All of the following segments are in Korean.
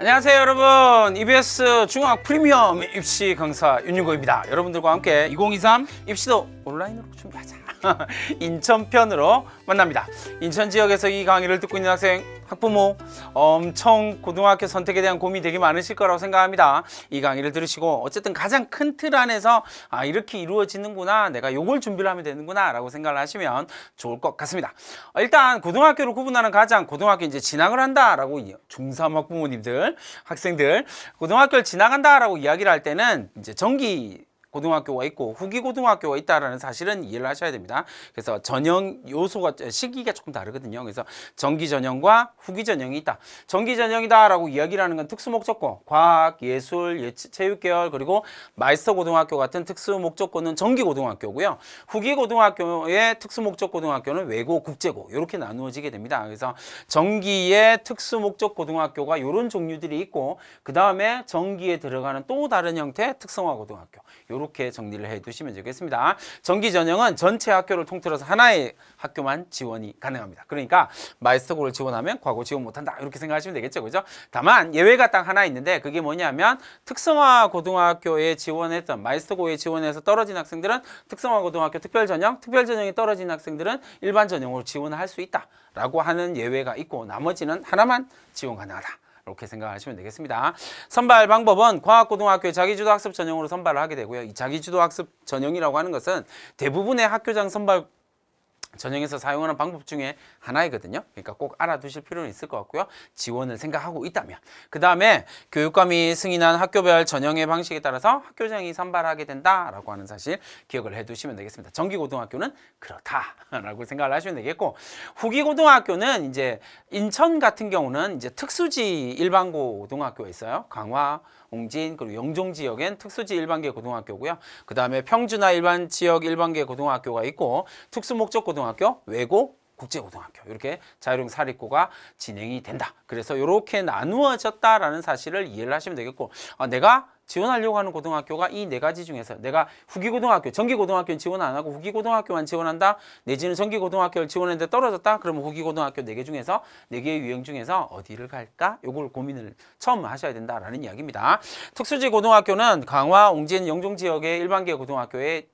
안녕하세요 여러분 EBS 중학 프리미엄 입시 강사 윤윤고입니다 여러분들과 함께 2023 입시도 온라인으로 준비하자 인천편으로 만납니다. 인천 지역에서 이 강의를 듣고 있는 학생, 학부모 엄청 고등학교 선택에 대한 고민이 되게 많으실 거라고 생각합니다. 이 강의를 들으시고 어쨌든 가장 큰 틀 안에서 아 이렇게 이루어지는구나 내가 요걸 준비를 하면 되는구나 라고 생각을 하시면 좋을 것 같습니다. 어, 일단 고등학교를 구분하는 가장 고등학교 이제 진학을 한다 라고 중3 학부모님들 학생들 고등학교를 진학한다 라고 이야기를 할 때는 이제 정기 고등학교가 있고 후기 고등학교가 있다라는 사실은 이해를 하셔야 됩니다. 그래서 전형 요소가 시기가 조금 다르거든요. 그래서 정기 전형과 후기 전형이 있다. 정기 전형이다라고 이야기하는건 특수 목적고 과학, 예술, 예 체육 계열 그리고 마이스터 고등학교 같은 특수 목적고는 정기 고등학교고요. 후기 고등학교의 특수 목적 고등학교는 외고, 국제고 이렇게 나누어지게 됩니다. 그래서 정기의 특수 목적 고등학교가 이런 종류들이 있고 그 다음에 정기에 들어가는 또 다른 형태 특성화 고등학교 이렇게 정리를 해두시면 되겠습니다. 정기 전형은 전체 학교를 통틀어서 하나의 학교만 지원이 가능합니다. 그러니까 마이스터고를 지원하면 과거 지원 못한다 이렇게 생각하시면 되겠죠. 그죠? 다만 예외가 딱 하나 있는데 그게 뭐냐면 특성화 고등학교에 지원했던 마이스터고에 지원해서 떨어진 학생들은 특성화 고등학교 특별 전형, 특별 전형이 떨어진 학생들은 일반 전형으로 지원할 수 있다라고 하는 예외가 있고 나머지는 하나만 지원 가능하다. 이렇게 생각하시면 되겠습니다. 선발 방법은 과학고등학교의 자기주도학습 전형으로 선발을 하게 되고요. 이 자기주도학습 전형이라고 하는 것은 대부분의 학교장 선발 전형에서 사용하는 방법 중에 하나이거든요. 그러니까 꼭 알아두실 필요는 있을 것 같고요. 지원을 생각하고 있다면. 그 다음에 교육감이 승인한 학교별 전형의 방식에 따라서 학교장이 선발하게 된다라고 하는 사실 기억을 해두시면 되겠습니다. 정기고등학교는 그렇다라고 생각을 하시면 되겠고 후기고등학교는 이제 인천 같은 경우는 이제 특수지 일반고등학교가 있어요. 강화, 옹진 그리고 영종 지역엔 특수지 일반계 고등학교고요. 그 다음에 평준화 일반 지역 일반계 고등학교가 있고 특수목적 고등학교, 외고, 국제고등학교 이렇게 자율형 사립고가 진행이 된다. 그래서 이렇게 나누어졌다라는 사실을 이해를 하시면 되겠고 아, 내가 지원하려고 하는 고등학교가 이 네 가지 중에서 내가 후기고등학교, 전기고등학교는 지원 안 하고 후기고등학교만 지원한다. 내지는 전기고등학교를 지원했는데 떨어졌다. 그러면 후기고등학교 네 개 중에서 네개의 유형 중에서 어디를 갈까? 요걸 고민을 처음 하셔야 된다라는 이야기입니다. 특수지 고등학교는 강화, 옹진, 영종 지역의 일반계 고등학교에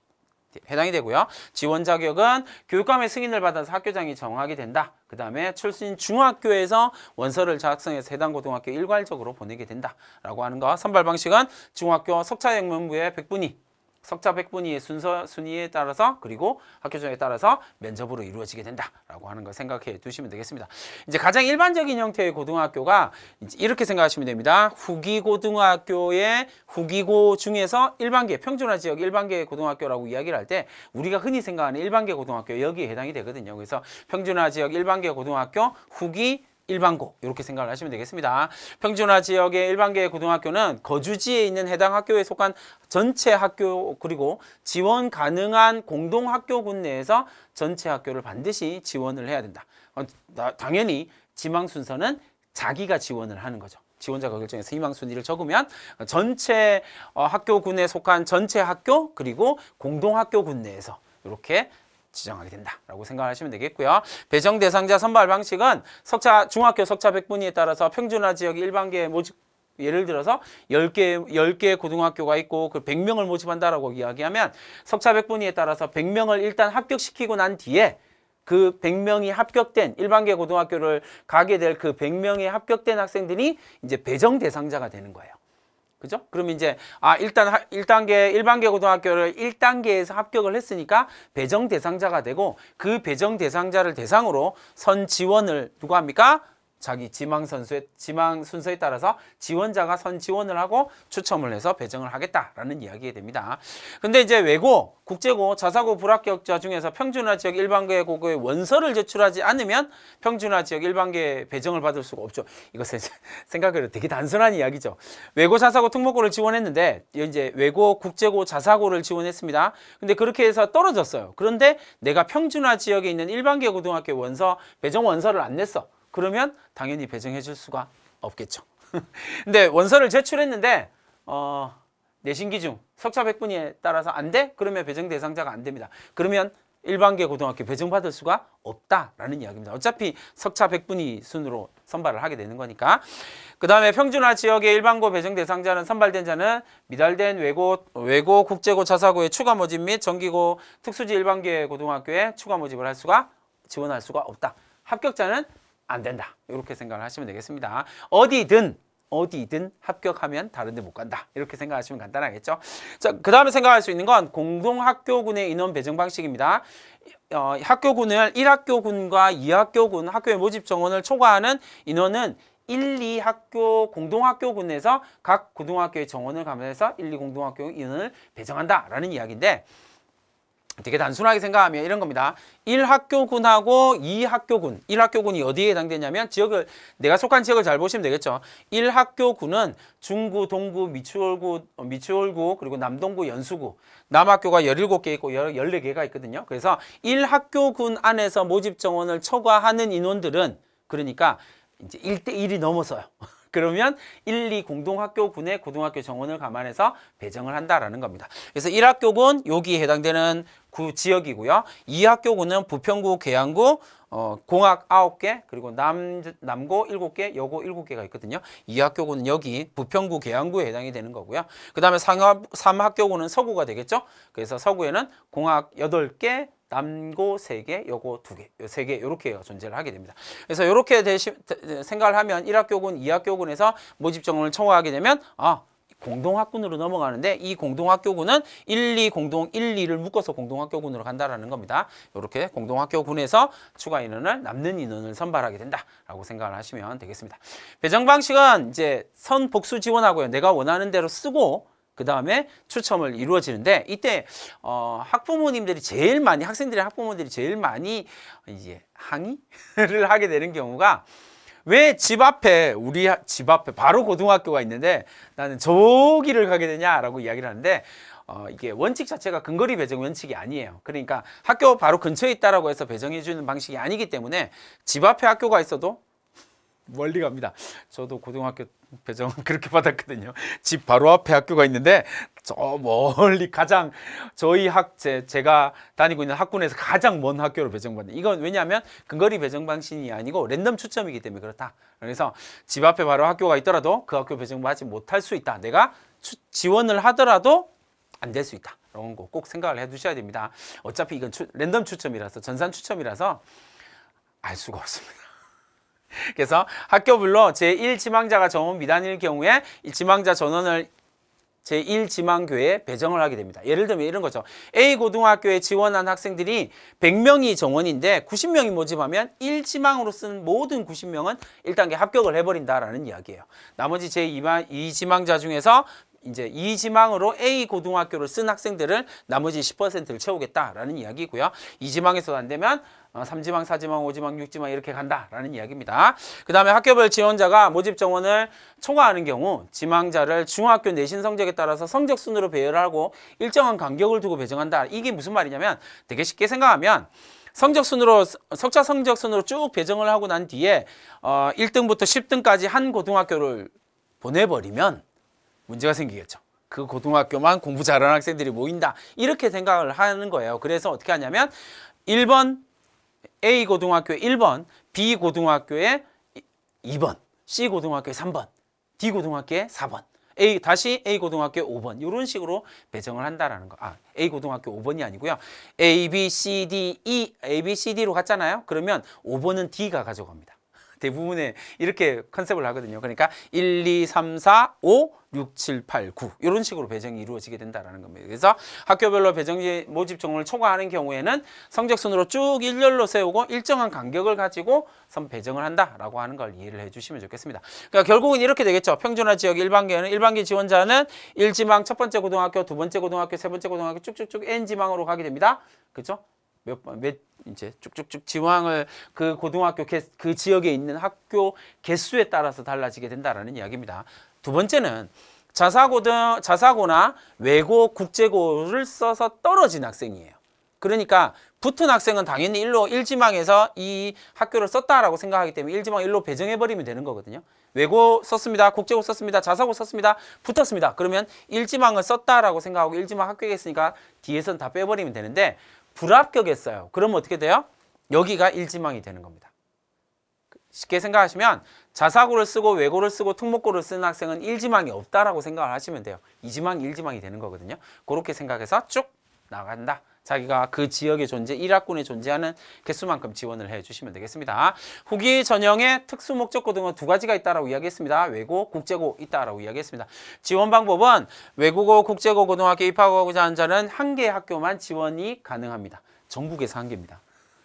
해당이 되고요. 지원 자격은 교육감의 승인을 받아서 학교장이 정하게 된다. 그 다음에 출신 중학교에서 원서를 작성해서 해당 고등학교 일괄적으로 보내게 된다라고 하는 거. 선발 방식은 중학교 석차영문부의 백분위 석차 백분위의 순서, 순위에 따라서 그리고 학교 종에 따라서 면접으로 이루어지게 된다라고 하는 걸 생각해 두시면 되겠습니다. 이제 가장 일반적인 형태의 고등학교가 이렇게 생각하시면 됩니다. 후기 고등학교의 후기고 중에서 일반계, 평준화 지역 일반계 고등학교라고 이야기를 할 때 우리가 흔히 생각하는 일반계 고등학교 여기에 해당이 되거든요. 그래서 평준화 지역 일반계 고등학교 후기 일반고 이렇게 생각을 하시면 되겠습니다. 평준화 지역의 일반계 고등학교는 거주지에 있는 해당 학교에 속한 전체 학교 그리고 지원 가능한 공동학교군 내에서 전체 학교를 반드시 지원을 해야 된다. 어, 당연히 지망 순서는 자기가 지원을 하는 거죠. 지원자가 결정해서 희망순위를 적으면 전체 어, 학교군에 속한 전체 학교 그리고 공동학교군 내에서 이렇게 지정하게 된다라고 생각하시면 되겠고요. 배정 대상자 선발 방식은 석차 중학교 석차 백분위에 따라서 평준화 지역 일반계 모집 예를 들어서 열 개 열개 고등학교가 있고 그 백명을 모집한다라고 이야기하면 석차 백분위에 따라서 백명을 일단 합격시키고 난 뒤에 그 100명이 합격된 일반계 고등학교를 가게 될 그1 0 0명이 합격된 학생들이 이제 배정 대상자가 되는 거예요. 그죠? 그럼 이제 아 일단 1단계 일반계 고등학교를 1단계에서 합격을 했으니까 배정 대상자가 되고 그 배정 대상자를 대상으로 선 지원을 누가 합니까? 자기 지망 선수의 지망 순서에 따라서 지원자가 선 지원을 하고 추첨을 해서 배정을 하겠다라는 이야기가 됩니다. 근데 이제 외고, 국제고, 자사고 불합격자 중에서 평준화 지역 일반계 고교의 원서를 제출하지 않으면 평준화 지역 일반계 배정을 받을 수가 없죠. 이것은 생각으로 되게 단순한 이야기죠. 외고, 자사고, 특목고를 지원했는데 이제 외고, 국제고, 자사고를 지원했습니다. 근데 그렇게 해서 떨어졌어요. 그런데 내가 평준화 지역에 있는 일반계 고등학교 원서 배정 원서를 안 냈어. 그러면 당연히 배정해 줄 수가 없겠죠. 근데 원서를 제출했는데 어, 내신기 중 석차 백분위에 따라서 안 돼? 그러면 배정 대상자가 안 됩니다. 그러면 일반계 고등학교 배정받을 수가 없다라는 이야기입니다. 어차피 석차 백분위 순으로 선발을 하게 되는 거니까. 그 다음에 평준화 지역의 일반고 배정 대상자는 선발된 자는 미달된 외고, 외고 국제고 자사고의 추가 모집 및 정기고 특수지 일반계 고등학교에 추가 모집을 할 수가 지원할 수가 없다. 합격자는 안 된다. 이렇게 생각을 하시면 되겠습니다. 어디든 어디든 합격하면 다른 데 못 간다. 이렇게 생각하시면 간단하겠죠. 자, 그 다음에 생각할 수 있는 건 공동학교군의 인원 배정 방식입니다. 어, 학교군을 1학교군과 2학교군 학교의 모집 정원을 초과하는 인원은 1, 2학교 공동학교군에서 각 고등학교의 정원을 감안해서 1, 2공동학교 인원을 배정한다라는 이야기인데 되게 단순하게 생각하면 이런 겁니다. 1학교군하고 2학교군 1학교군이 어디에 해당되냐면 지역을 내가 속한 지역을 잘 보시면 되겠죠. 1학교군은 중구, 동구, 미추홀구, 어, 미추홀구 그리고 남동구, 연수구 남학교가 17개 있고 14개가 있거든요. 그래서 1학교군 안에서 모집정원을 초과하는 인원들은 그러니까 이제 1대1이 넘어서요. 그러면 1, 2 공동학교군의 고등학교 정원을 감안해서 배정을 한다라는 겁니다. 그래서 1학교군 여기에 해당되는 구 지역이고요. 2학교군은 부평구, 계양구, 어, 공학 9개, 그리고 남, 남고 7개, 여고 7개가 있거든요. 2학교군은 여기 부평구, 계양구에 해당이 되는 거고요. 그 다음에 3학교군은 서구가 되겠죠. 그래서 서구에는 공학 8개, 남고 세개 요거 두개세개 요렇게 존재를 하게 됩니다. 그래서 요렇게 되시, 생각을 하면 일학교군이학교군에서 모집 정원을 청구하게 되면 아 공동학군으로 넘어가는데 이 공동학교군은 1, 2, 공동 1, 2를 묶어서 공동학교군으로 간다라는 겁니다. 이렇게 공동학교군에서 추가 인원을 남는 인원을 선발하게 된다라고 생각을 하시면 되겠습니다. 배정 방식은 이제 선 복수 지원하고요. 내가 원하는 대로 쓰고 그 다음에 추첨을 이루어지는데 이때 어, 학부모님들이 제일 많이 학생들의 학부모들이 제일 많이 이제 항의를 하게 되는 경우가 왜 집 앞에 우리 집 앞에 바로 고등학교가 있는데 나는 저기를 가게 되냐라고 이야기를 하는데 어, 이게 원칙 자체가 근거리 배정 원칙이 아니에요. 그러니까 학교 바로 근처에 있다라고 해서 배정해 주는 방식이 아니기 때문에 집 앞에 학교가 있어도 멀리 갑니다. 저도 고등학교 배정 그렇게 받았거든요. 집 바로 앞에 학교가 있는데 저 멀리 가장 저희 학제 제가 다니고 있는 학군에서 가장 먼 학교로 배정받는 이건 왜냐하면 근거리 배정 방식이 아니고 랜덤 추첨이기 때문에 그렇다. 그래서 집 앞에 바로 학교가 있더라도 그 학교 배정받지 못할 수 있다. 내가 추, 지원을 하더라도 안 될 수 있다. 그런거 꼭 생각을 해두셔야 됩니다. 어차피 이건 추, 랜덤 추첨이라서 전산 추첨이라서 알 수가 없습니다. 그래서 학교별로 제1지망자가 전원 미단일 경우에 이 지망자 전원을 제1지망교에 배정을 하게 됩니다. 예를 들면 이런 거죠. A고등학교에 지원한 학생들이 100명이 정원인데 90명이 모집하면 1지망으로 쓴 모든 90명은 1단계 합격을 해버린다라는 이야기예요. 나머지 제2지망자 중에서 이제 이 지망으로 A 고등학교를 쓴 학생들을 나머지 10%를 채우겠다라는 이야기고요. 이 지망에서 안 되면 어, 삼지망사지망오지망육지망 이렇게 간다라는 이야기입니다. 그 다음에 학교별 지원자가 모집 정원을 초과하는 경우 지망자를 중학교 내신 성적에 따라서 성적순으로 배열 하고 일정한 간격을 두고 배정한다. 이게 무슨 말이냐면 되게 쉽게 생각하면 성적순으로 석차 성적순으로 쭉 배정을 하고 난 뒤에 어 1등부터 10등까지 한 고등학교를 보내버리면 문제가 생기겠죠. 그 고등학교만 공부 잘하는 학생들이 모인다. 이렇게 생각을 하는 거예요. 그래서 어떻게 하냐면 1번 A 고등학교 1번, B 고등학교에 2번, C 고등학교에 3번, D 고등학교에 4번. A 다시 A 고등학교 에 5번 이런 식으로 배정을 한다라는 거. 아, A 고등학교 5번이 아니고요. A B C D E A B C D로 갔잖아요. 그러면 5번은 D가 가져갑니다. 대부분의 이렇게 컨셉을 하거든요. 그러니까 1, 2, 3, 4, 5, 6, 7, 8, 9 이런 식으로 배정이 이루어지게 된다는 겁니다. 그래서 학교별로 배정 예, 모집 정을 초과하는 경우에는 성적순으로 쭉 일렬로 세우고 일정한 간격을 가지고 선 배정을 한다라고 하는 걸 이해를 해주시면 좋겠습니다. 그러니까 결국은 이렇게 되겠죠. 평준화 지역 1반계는1반계 지원자는 1지망 첫 번째 고등학교, 두 번째 고등학교, 세 번째 고등학교 쭉쭉쭉 N지망으로 가게 됩니다. 그렇죠? 몇 번, 몇 이제 쭉쭉쭉 지망을 그 고등학교 개, 그 지역에 있는 학교 개수에 따라서 달라지게 된다라는 이야기입니다. 두 번째는 자사고등 자사고나 외고 국제고를 써서 떨어진 학생이에요. 그러니까 붙은 학생은 당연히 일로 일지망에서이 학교를 썼다라고 생각하기 때문에 일지망일로 배정해버리면 되는 거거든요. 외고 썼습니다. 국제고 썼습니다. 자사고 썼습니다. 붙었습니다. 그러면 일지망을 썼다라고 생각하고 일지망 합격했으니까뒤에선다 빼버리면 되는데 불합격했어요. 그러 어떻게 돼요? 여기가 일지망이 되는 겁니다. 쉽게 생각하시면 자사고를 쓰고 외고를 쓰고 특목고를 쓰는 학생은 일지망이 없다라고 생각을 하시면 돼요. 이지망, 일지망이 되는 거거든요. 그렇게 생각해서 쭉 나간다. 자기가 그 지역의 존재, 일학군에 존재하는 개수만큼 그 지원을 해주시면 되겠습니다. 후기 전형에 특수 목적 고등은두 가지가 있다라고 이야기했습니다. 외고, 국제고 있다라고 이야기했습니다. 지원 방법은 외국어, 국제고 고등학교 입학하고자 하는 자는 한개 학교만 지원이 가능합니다. 전국에서 한 개입니다.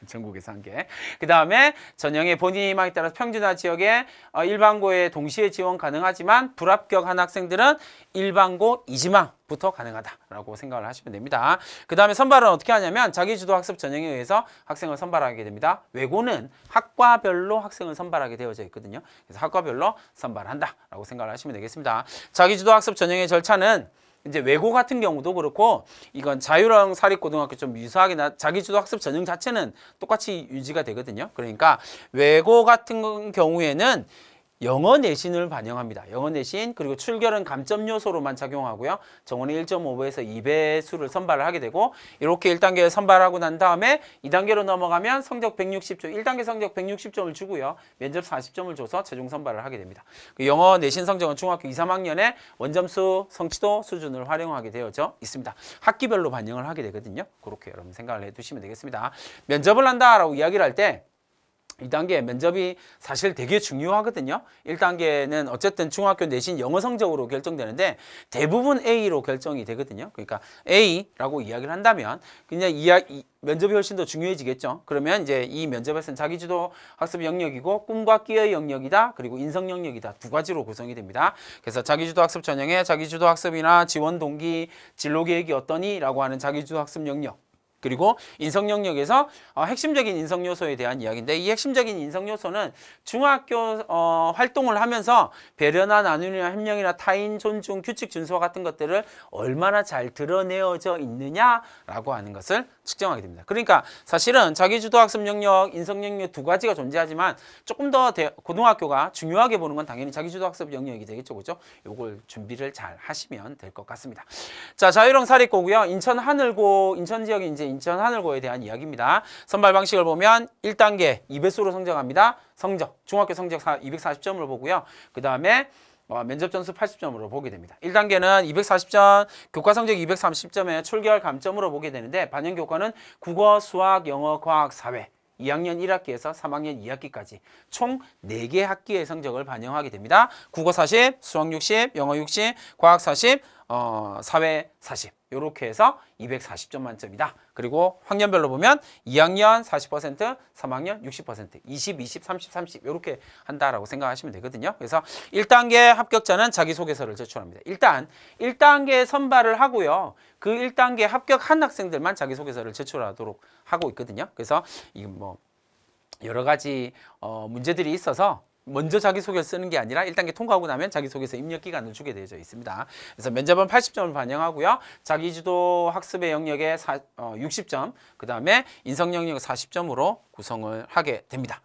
전국에서 한 개. 그 다음에 전형의 본인 희망에 따라 서 평준화 지역에 어, 일반고에 동시에 지원 가능하지만 불합격한 학생들은 일반고 이지망부터 가능하다라고 생각을 하시면 됩니다. 그 다음에 선발은 어떻게 하냐면 자기주도 학습 전형에 의해서 학생을 선발하게 됩니다. 외고는 학과별로 학생을 선발하게 되어져 있거든요. 그래서 학과별로 선발한다라고 생각을 하시면 되겠습니다. 자기주도 학습 전형의 절차는 이제 외고 같은 경우도 그렇고 이건 자유형 사립고등학교 좀유사하게 나, 자기주도 학습 전형 자체는 똑같이 유지가 되거든요. 그러니까 외고 같은 경우에는 영어 내신을 반영합니다. 영어 내신 그리고 출결은 감점 요소로만 작용하고요. 정원은 1.5배에서 2배수를 선발을 하게 되고 이렇게 1단계 선발하고 난 다음에 2단계로 넘어가면 성적 160점, 1단계 성적 160점을 주고요. 면접 40점을 줘서 최종 선발을 하게 됩니다. 그 영어 내신 성적은 중학교 2, 3학년에 원점수, 성취도 수준을 활용하게 되어져 있습니다. 학기별로 반영을 하게 되거든요. 그렇게 여러분 생각을 해두시면 되겠습니다. 면접을 한다라고 이야기를 할때 1단계 면접이 사실 되게 중요하거든요. 1단계는 어쨌든 중학교 내신 영어 성적으로 결정되는데 대부분 A로 결정이 되거든요. 그러니까 A라고 이야기를 한다면 그냥 이야, 면접이 훨씬 더 중요해지겠죠. 그러면 이제 이 면접에서는 자기주도 학습 영역이고 꿈과 끼의 영역이다. 그리고 인성 영역이다. 두 가지로 구성이 됩니다. 그래서 자기주도 학습 전형에 자기주도 학습이나 지원 동기, 진로 계획이 어떠니? 라고 하는 자기주도 학습 영역 그리고 인성 영역에서 어, 핵심적인 인성 요소에 대한 이야기인데 이 핵심적인 인성 요소는 중학교 어, 활동을 하면서 배려나 나누냐 협력이나 타인 존중, 규칙 준수와 같은 것들을 얼마나 잘 드러내어져 있느냐라고 하는 것을 측정하게 됩니다. 그러니까 사실은 자기주도 학습 영역, 인성 영역 두 가지가 존재하지만 조금 더 대, 고등학교가 중요하게 보는 건 당연히 자기주도 학습 영역이 되겠죠. 그죠? 요걸 준비를 잘 하시면 될 것 같습니다. 자, 자유형 사립고고요. 인천 하늘고, 인천 지역이 이제 인천 하늘고에 대한 이야기입니다. 선발 방식을 보면 1단계 2배수로 성장합니다. 성적, 중학교 성적 240점을 보고요. 그 다음에 어, 면접 점수 80점으로 보게 됩니다. 1단계는 240점, 교과 성적 230점에 출결 감점으로 보게 되는데 반영 교과는 국어, 수학, 영어, 과학, 사회 2학년 1학기에서 3학년 2학기까지 총 4개 학기의 성적을 반영하게 됩니다. 국어 40, 수학 60, 영어 60, 과학 40, 어, 사회 40. 이렇게 해서 240점 만점이다. 그리고 학년별로 보면 2학년 40%, 3학년 60%, 20, 20, 30, 30 이렇게 한다라고 생각하시면 되거든요. 그래서 1단계 합격자는 자기소개서를 제출합니다. 일단 1단계 선발을 하고요. 그 1단계 합격한 학생들만 자기소개서를 제출하도록 하고 있거든요. 그래서 이뭐 여러 가지 어, 문제들이 있어서 먼저 자기소개를 쓰는 게 아니라 1단계 통과하고 나면 자기소개서 입력기간을 주게 되어 있습니다. 그래서 면접은 80점을 반영하고요. 자기주도 학습의 영역에 사, 어, 60점, 그 다음에 인성 영역 40점으로 구성을 하게 됩니다.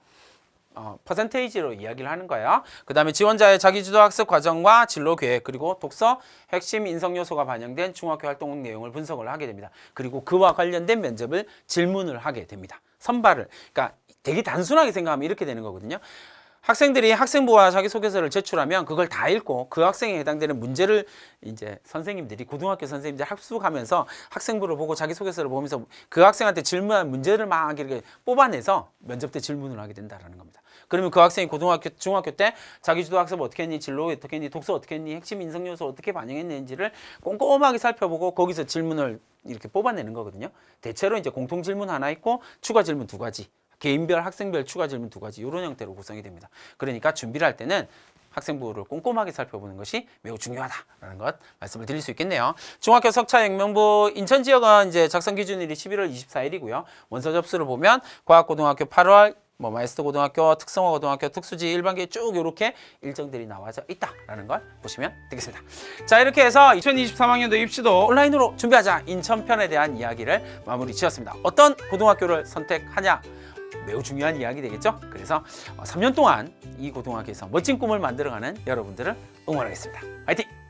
어, 퍼센테이지로 이야기를 하는 거예요. 그 다음에 지원자의 자기주도 학습 과정과 진로 계획 그리고 독서 핵심 인성 요소가 반영된 중학교 활동 내용을 분석을 하게 됩니다. 그리고 그와 관련된 면접을 질문을 하게 됩니다. 선발을. 그러니까 되게 단순하게 생각하면 이렇게 되는 거거든요. 학생들이 학생부와 자기소개서를 제출하면 그걸 다 읽고 그 학생에 해당되는 문제를 이제 선생님들이 고등학교 선생님들 학습하면서 학생부를 보고 자기소개서를 보면서 그 학생한테 질문한 문제를 막 이렇게 뽑아내서 면접 때 질문을 하게 된다는 겁니다. 그러면 그 학생이 고등학교, 중학교 때 자기주도 학습 어떻게 했니, 진로 어떻게 했니, 독서 어떻게 했니, 핵심 인성 요소 어떻게 반영했는지를 꼼꼼하게 살펴보고 거기서 질문을 이렇게 뽑아내는 거거든요. 대체로 이제 공통 질문 하나 있고 추가 질문 두 가지 개인별, 학생별 추가 질문 두 가지 이런 형태로 구성이 됩니다. 그러니까 준비를 할 때는 학생부를 꼼꼼하게 살펴보는 것이 매우 중요하다라는 것 말씀을 드릴 수 있겠네요. 중학교 석차 영명부 인천 지역은 이제 작성 기준일이 11월 24일이고요. 원서 접수를 보면 과학고등학교 8월 뭐 마이스터 고등학교, 특성화 고등학교, 특수지 일반계 쭉 이렇게 일정들이 나와져 있다라는 걸 보시면 되겠습니다. 자 이렇게 해서 2023학년도 입시도 온라인으로 준비하자 인천편에 대한 이야기를 마무리 지었습니다. 어떤 고등학교를 선택하냐 매우 중요한 이야기 되겠죠? 그래서 3년 어, 동안 이 고등학교에서 멋진 꿈을 만들어가는 여러분들을 응원하겠습니다. 화이팅!